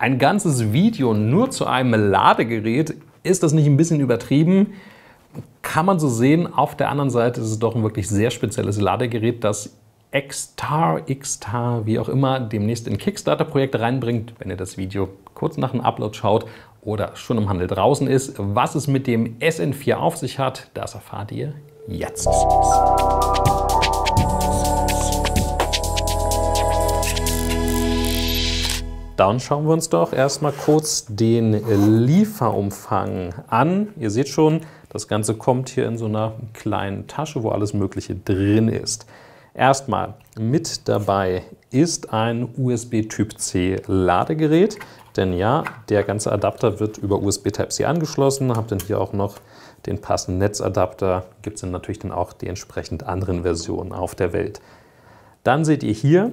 Ein ganzes Video nur zu einem Ladegerät, ist das nicht ein bisschen übertrieben? Kann man so sehen. Auf der anderen Seite ist es doch ein wirklich sehr spezielles Ladegerät, das Xtar, Xtar, wie auch immer, demnächst in Kickstarter-Projekte reinbringt, wenn ihr das Video kurz nach dem Upload schaut oder schon im Handel draußen ist. Was es mit dem SN4 auf sich hat, das erfahrt ihr jetzt. Dann schauen wir uns doch erstmal kurz den Lieferumfang an. Ihr seht schon, das Ganze kommt hier in so einer kleinen Tasche, wo alles Mögliche drin ist. Erstmal mit dabei ist ein USB Typ C Ladegerät, denn ja, der ganze Adapter wird über USB Type-C angeschlossen. Habt dann hier auch noch den passenden Netzadapter, gibt es dann natürlich dann auch die entsprechend anderen Versionen auf der Welt. Dann seht ihr hier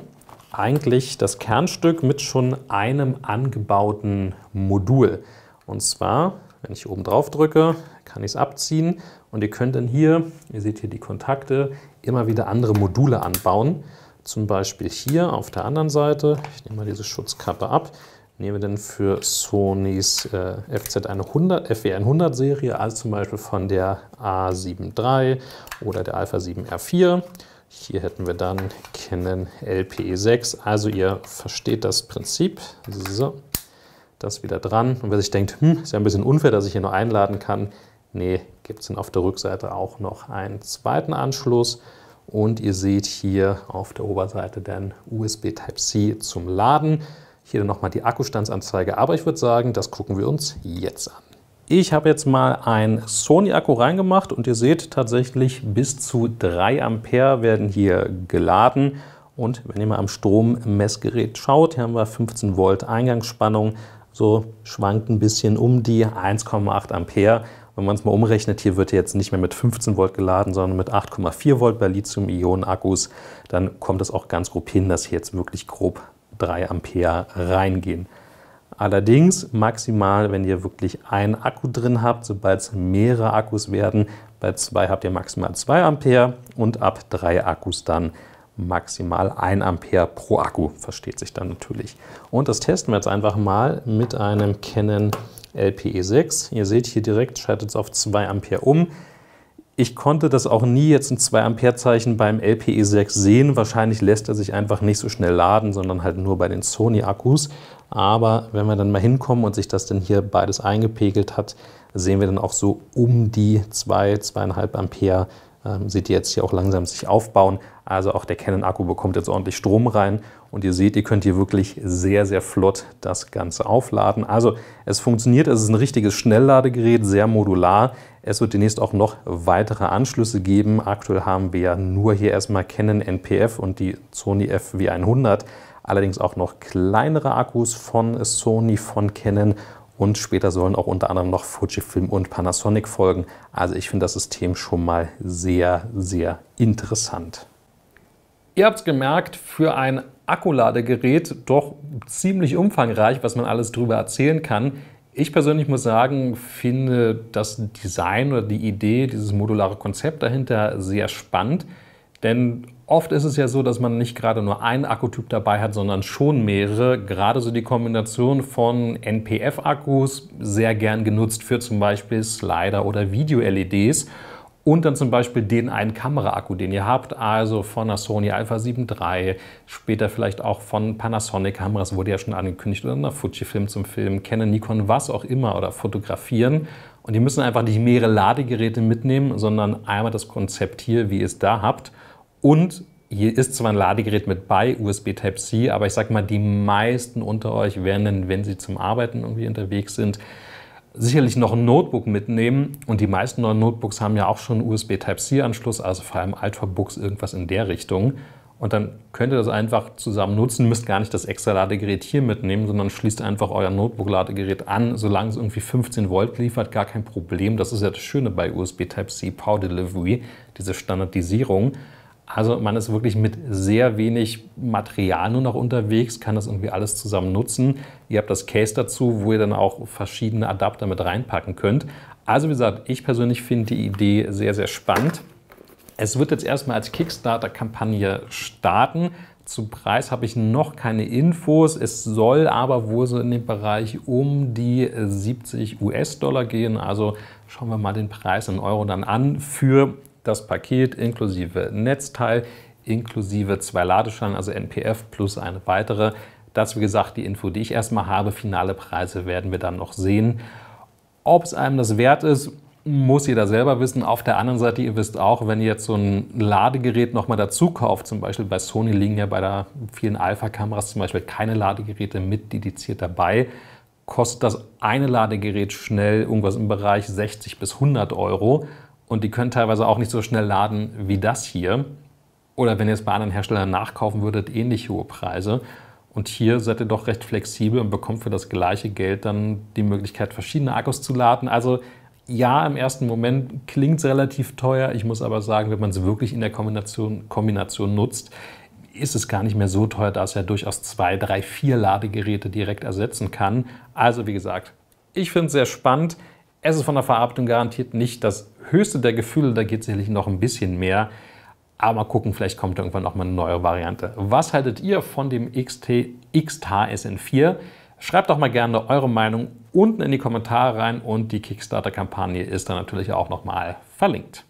eigentlich das Kernstück mit schon einem angebauten Modul. Und zwar, wenn ich oben drauf drücke, kann ich es abziehen und ihr könnt dann hier, ihr seht hier die Kontakte, immer wieder andere Module anbauen. Zum Beispiel hier auf der anderen Seite, ich nehme mal diese Schutzkappe ab, nehme dann für Sonys äh, FZ100, FW100-Serie, e also zum Beispiel von der A73 oder der Alpha 7R4 hier hätten wir dann Canon LPE6. Also ihr versteht das Prinzip. So, das wieder dran. Und wer sich denkt, hm, ist ja ein bisschen unfair, dass ich hier nur einladen kann. Nee, gibt es dann auf der Rückseite auch noch einen zweiten Anschluss. Und ihr seht hier auf der Oberseite dann USB Type-C zum Laden. Hier dann nochmal die Akkustandsanzeige. Aber ich würde sagen, das gucken wir uns jetzt an. Ich habe jetzt mal einen Sony-Akku reingemacht und ihr seht tatsächlich bis zu 3 Ampere werden hier geladen. Und wenn ihr mal am Strommessgerät schaut, hier haben wir 15 Volt Eingangsspannung, so schwankt ein bisschen um die 1,8 Ampere. Wenn man es mal umrechnet, hier wird jetzt nicht mehr mit 15 Volt geladen, sondern mit 8,4 Volt bei Lithium-Ionen-Akkus, dann kommt es auch ganz grob hin, dass hier jetzt wirklich grob 3 Ampere reingehen. Allerdings maximal, wenn ihr wirklich einen Akku drin habt, sobald es mehrere Akkus werden, bei zwei habt ihr maximal 2 Ampere und ab drei Akkus dann maximal 1 Ampere pro Akku, versteht sich dann natürlich. Und das testen wir jetzt einfach mal mit einem Canon LPE6. Ihr seht hier direkt, schaltet es auf 2 Ampere um. Ich konnte das auch nie jetzt ein 2 Ampere Zeichen beim LPE6 sehen. Wahrscheinlich lässt er sich einfach nicht so schnell laden, sondern halt nur bei den Sony Akkus. Aber wenn wir dann mal hinkommen und sich das dann hier beides eingepegelt hat, sehen wir dann auch so um die 2, zwei, 2,5 Ampere. Ähm, seht ihr jetzt hier auch langsam sich aufbauen. Also auch der Canon-Akku bekommt jetzt ordentlich Strom rein. Und ihr seht, ihr könnt hier wirklich sehr, sehr flott das Ganze aufladen. Also es funktioniert, es ist ein richtiges Schnellladegerät, sehr modular. Es wird demnächst auch noch weitere Anschlüsse geben. Aktuell haben wir ja nur hier erstmal Canon NPF und die Sony FW100 allerdings auch noch kleinere Akkus von Sony, von Canon und später sollen auch unter anderem noch Fujifilm und Panasonic folgen. Also ich finde das System schon mal sehr, sehr interessant. Ihr habt es gemerkt, für ein Akkuladegerät doch ziemlich umfangreich, was man alles drüber erzählen kann. Ich persönlich muss sagen, finde das Design oder die Idee, dieses modulare Konzept dahinter sehr spannend. Denn oft ist es ja so, dass man nicht gerade nur einen Akkutyp dabei hat, sondern schon mehrere. Gerade so die Kombination von NPF-Akkus sehr gern genutzt für zum Beispiel Slider oder Video-LEDs. Und dann zum Beispiel den einen Kamera-Akku, den ihr habt, also von der Sony Alpha 7 III, später vielleicht auch von Panasonic Kameras, wurde ja schon angekündigt, oder einer Fujifilm zum Filmen, Canon, Nikon, was auch immer, oder fotografieren. Und die müssen einfach nicht mehrere Ladegeräte mitnehmen, sondern einmal das Konzept hier, wie ihr es da habt. Und hier ist zwar ein Ladegerät mit bei, USB Type-C, aber ich sag mal, die meisten unter euch werden wenn sie zum Arbeiten irgendwie unterwegs sind, sicherlich noch ein Notebook mitnehmen. Und die meisten neuen Notebooks haben ja auch schon einen USB Type-C-Anschluss, also vor allem Ultrabooks, irgendwas in der Richtung. Und dann könnt ihr das einfach zusammen nutzen, müsst gar nicht das extra Ladegerät hier mitnehmen, sondern schließt einfach euer Notebook-Ladegerät an, solange es irgendwie 15 Volt liefert, gar kein Problem. Das ist ja das Schöne bei USB Type-C Power Delivery, diese Standardisierung. Also man ist wirklich mit sehr wenig Material nur noch unterwegs, kann das irgendwie alles zusammen nutzen. Ihr habt das Case dazu, wo ihr dann auch verschiedene Adapter mit reinpacken könnt. Also wie gesagt, ich persönlich finde die Idee sehr, sehr spannend. Es wird jetzt erstmal als Kickstarter-Kampagne starten. Zu Preis habe ich noch keine Infos. Es soll aber wohl so in dem Bereich um die 70 US-Dollar gehen. Also schauen wir mal den Preis in Euro dann an für das Paket inklusive Netzteil, inklusive zwei Ladeschalen, also NPF plus eine weitere. Das, wie gesagt, die Info, die ich erstmal habe. Finale Preise werden wir dann noch sehen. Ob es einem das wert ist, muss jeder selber wissen. Auf der anderen Seite, ihr wisst auch, wenn ihr jetzt so ein Ladegerät nochmal dazu kauft, zum Beispiel bei Sony liegen ja bei der vielen Alpha-Kameras zum Beispiel keine Ladegeräte mit dediziert dabei, kostet das eine Ladegerät schnell irgendwas im Bereich 60 bis 100 Euro und die können teilweise auch nicht so schnell laden wie das hier. Oder wenn ihr es bei anderen Herstellern nachkaufen würdet, ähnlich hohe Preise. Und hier seid ihr doch recht flexibel und bekommt für das gleiche Geld dann die Möglichkeit, verschiedene Akkus zu laden. Also ja, im ersten Moment klingt es relativ teuer. Ich muss aber sagen, wenn man es wirklich in der Kombination, Kombination nutzt, ist es gar nicht mehr so teuer, da es ja durchaus zwei, drei, vier Ladegeräte direkt ersetzen kann. Also wie gesagt, ich finde es sehr spannend. Es ist von der Verarbeitung garantiert nicht das höchste der Gefühle, da geht sicherlich noch ein bisschen mehr. Aber mal gucken, vielleicht kommt irgendwann noch mal eine neue Variante. Was haltet ihr von dem XT, sn 4 Schreibt doch mal gerne eure Meinung unten in die Kommentare rein und die Kickstarter-Kampagne ist dann natürlich auch nochmal verlinkt.